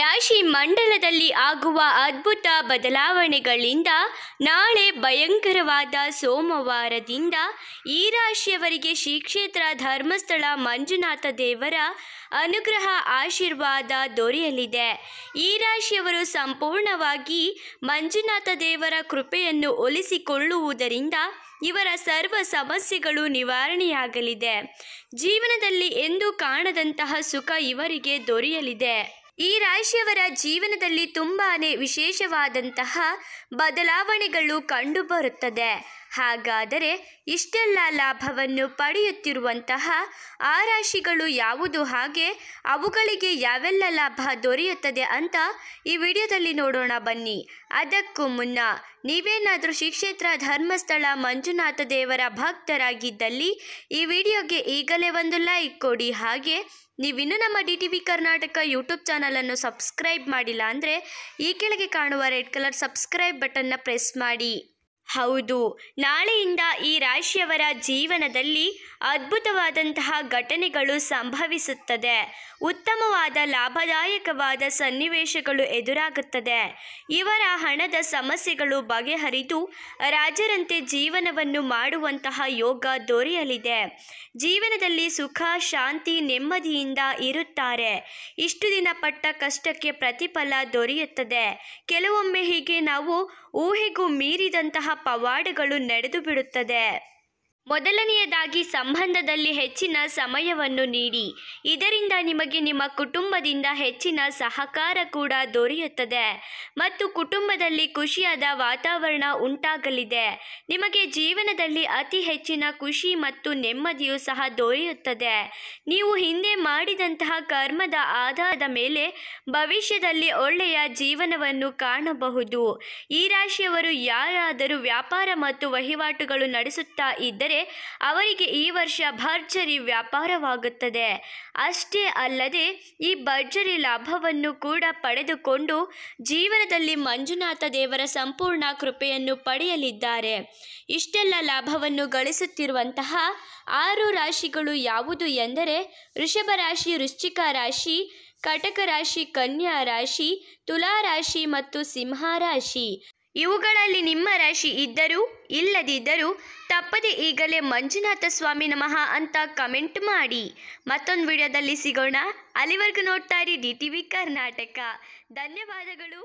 ರಾಶಿ ಮಂಡಲದಲ್ಲಿ ಆಗುವ ಅದ್ಭುತ ಬದಲಾವಣೆಗಳಿಂದ ನಾಳೆ ಭಯಂಕರವಾದ ಸೋಮವಾರದಿಂದ ಈ ರಾಶಿಯವರಿಗೆ ಶ್ರೀ ಕ್ಷೇತ್ರ ಧರ್ಮಸ್ಥಳ ಮಂಜುನಾಥ ದೇವರ ಅನುಗ್ರಹ ಆಶೀರ್ವಾದ ದೊರೆಯಲಿದೆ ಈ ರಾಶಿಯವರು ಸಂಪೂರ್ಣವಾಗಿ ಮಂಜುನಾಥ ದೇವರ ಕೃಪೆಯನ್ನು ಒಲಿಸಿಕೊಳ್ಳುವುದರಿಂದ ಇವರ ಸರ್ವ ಸಮಸ್ಯೆಗಳು ನಿವಾರಣೆಯಾಗಲಿದೆ ಜೀವನದಲ್ಲಿ ಎಂದೂ ಕಾಣದಂತಹ ಸುಖ ಇವರಿಗೆ ದೊರೆಯಲಿದೆ ಈ ರಾಶಿಯವರ ಜೀವನದಲ್ಲಿ ತುಂಬಾ ವಿಶೇಷವಾದಂತಹ ಬದಲಾವಣೆಗಳು ಕಂಡುಬರುತ್ತದೆ ಹಾಗಾದರೆ ಇಷ್ಟೆಲ್ಲ ಲಾಭವನ್ನು ಪಡೆಯುತ್ತಿರುವಂತಹ ಆ ರಾಶಿಗಳು ಯಾವುದು ಹಾಗೆ ಅವುಗಳಿಗೆ ಯಾವೆಲ್ಲ ಲಾಭ ದೊರೆಯುತ್ತದೆ ಅಂತ ಈ ವಿಡಿಯೋದಲ್ಲಿ ನೋಡೋಣ ಬನ್ನಿ ಅದಕ್ಕೂ ಮುನ್ನ ನೀವೇನಾದರೂ ಕ್ಷೇತ್ರ ಧರ್ಮಸ್ಥಳ ಮಂಜುನಾಥ ದೇವರ ಭಕ್ತರಾಗಿದ್ದಲ್ಲಿ ಈ ವಿಡಿಯೋಗೆ ಈಗಲೇ ಒಂದು ಲೈಕ್ ಕೊಡಿ ಹಾಗೆ ನೀವಿನ್ನೂ ನಮ್ಮ D T V Karnataka YouTube ಚಾನಲನ್ನು ಸಬ್ಸ್ಕ್ರೈಬ್ ಮಾಡಿಲ್ಲ ಅಂದರೆ ಈ ಕೆಳಗೆ ಕಾಣುವ ರೆಡ್ ಕಲರ್ ಸಬ್ಸ್ಕ್ರೈಬ್ ಬಟನ್ನ ಪ್ರೆಸ್ ಮಾಡಿ ಹೌದು ನಾಳೆಯಿಂದ ಈ ರಾಶಿಯವರ ಜೀವನದಲ್ಲಿ ಅದ್ಭುತವಾದಂತಹ ಘಟನೆಗಳು ಸಂಭವಿಸುತ್ತದೆ ಉತ್ತಮವಾದ ಲಾಭದಾಯಕವಾದ ಸನ್ನಿವೇಶಗಳು ಎದುರಾಗುತ್ತದೆ ಇವರ ಹಣದ ಸಮಸ್ಯೆಗಳು ಬಗೆಹರಿದು ರಾಜರಂತೆ ಜೀವನವನ್ನು ಮಾಡುವಂತಹ ಯೋಗ ದೊರೆಯಲಿದೆ ಜೀವನದಲ್ಲಿ ಸುಖ ಶಾಂತಿ ನೆಮ್ಮದಿಯಿಂದ ಇರುತ್ತಾರೆ ಇಷ್ಟು ದಿನ ಪಟ್ಟ ಕಷ್ಟಕ್ಕೆ ಪ್ರತಿಫಲ ದೊರೆಯುತ್ತದೆ ಕೆಲವೊಮ್ಮೆ ಹೀಗೆ ನಾವು ಊಹೆಗೂ ಮೀರಿದಂತಹ ಪವಾಡಗಳು ನಡೆದು ಬಿಡುತ್ತದೆ ಮೊದಲನೆಯದಾಗಿ ಸಂಬಂಧದಲ್ಲಿ ಹೆಚ್ಚಿನ ಸಮಯವನ್ನು ನೀಡಿ ಇದರಿಂದ ನಿಮಗೆ ನಿಮ್ಮ ಕುಟುಂಬದಿಂದ ಹೆಚ್ಚಿನ ಸಹಕಾರ ಕೂಡ ದೊರೆಯುತ್ತದೆ ಮತ್ತು ಕುಟುಂಬದಲ್ಲಿ ಖುಷಿಯಾದ ವಾತಾವರಣ ಉಂಟಾಗಲಿದೆ ನಿಮಗೆ ಜೀವನದಲ್ಲಿ ಅತಿ ಹೆಚ್ಚಿನ ಖುಷಿ ಮತ್ತು ನೆಮ್ಮದಿಯು ಸಹ ದೊರೆಯುತ್ತದೆ ನೀವು ಹಿಂದೆ ಮಾಡಿದಂತಹ ಕರ್ಮದ ಆಧಾರದ ಮೇಲೆ ಭವಿಷ್ಯದಲ್ಲಿ ಒಳ್ಳೆಯ ಜೀವನವನ್ನು ಕಾಣಬಹುದು ಈ ರಾಶಿಯವರು ಯಾರಾದರೂ ವ್ಯಾಪಾರ ಮತ್ತು ವಹಿವಾಟುಗಳು ನಡೆಸುತ್ತಾ ಇದ್ದರೆ ಮಾಡಿದರೆ ಅವರಿಗೆ ಈ ವರ್ಷ ಭರ್ಜರಿ ವ್ಯಾಪಾರವಾಗುತ್ತದೆ ಅಷ್ಟೇ ಅಲ್ಲದೆ ಈ ಭರ್ಜರಿ ಲಾಭವನ್ನು ಕೂಡ ಪಡೆದುಕೊಂಡು ಜೀವನದಲ್ಲಿ ಮಂಜುನಾಥ ದೇವರ ಸಂಪೂರ್ಣ ಕೃಪೆಯನ್ನು ಪಡೆಯಲಿದ್ದಾರೆ ಇಷ್ಟೆಲ್ಲ ಲಾಭವನ್ನು ಗಳಿಸುತ್ತಿರುವಂತಹ ಆರು ರಾಶಿಗಳು ಯಾವುದು ಎಂದರೆ ವೃಷಭ ರಾಶಿ ವೃಶ್ಚಿಕ ರಾಶಿ ಕಟಕ ರಾಶಿ ಕನ್ಯಾ ರಾಶಿ ತುಲಾ ರಾಶಿ ಮತ್ತು ಸಿಂಹ ರಾಶಿ ಇವುಗಳಲ್ಲಿ ನಿಮ್ಮ ರಾಶಿ ಇದ್ದರೂ ಇಲ್ಲದಿದ್ದರೂ ತಪ್ಪದೆ ಈಗಲೇ ಮಂಜುನಾಥ ಸ್ವಾಮಿ ನಮಃ ಅಂತ ಕಮೆಂಟ್ ಮಾಡಿ ಮತ್ತೊಂದು ವಿಡಿಯೋದಲ್ಲಿ ಸಿಗೋಣ ಅಲ್ಲಿವರೆಗೂ ನೋಡ್ತಾ ಇರಿ ಡಿ ಟಿ ವಿ ಕರ್ನಾಟಕ ಧನ್ಯವಾದಗಳು